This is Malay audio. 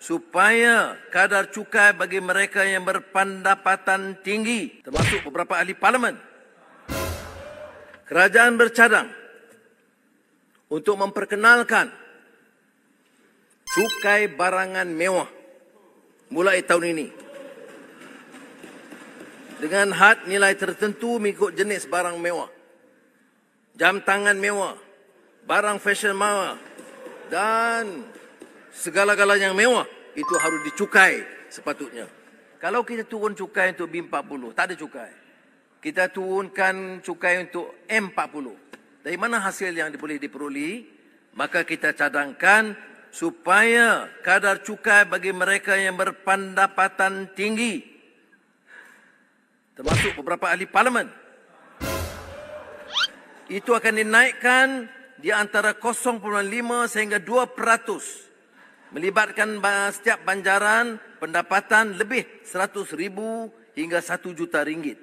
supaya kadar cukai bagi mereka yang berpendapatan tinggi termasuk beberapa ahli parlimen kerajaan bercadang untuk memperkenalkan cukai barangan mewah mulai tahun ini dengan had nilai tertentu mengikut jenis barang mewah jam tangan mewah barang fashion mewah dan segala-galanya yang mewah itu harus dicukai sepatutnya. Kalau kita turun cukai untuk B40, tak ada cukai. Kita turunkan cukai untuk M40. Dari mana hasil yang boleh diperoleh? Maka kita cadangkan supaya kadar cukai bagi mereka yang berpendapatan tinggi termasuk beberapa ahli parlimen itu akan dinaikkan di antara 0.5 sehingga 2% melibatkan setiap banjaran pendapatan lebih 100 ribu hingga 1 juta ringgit.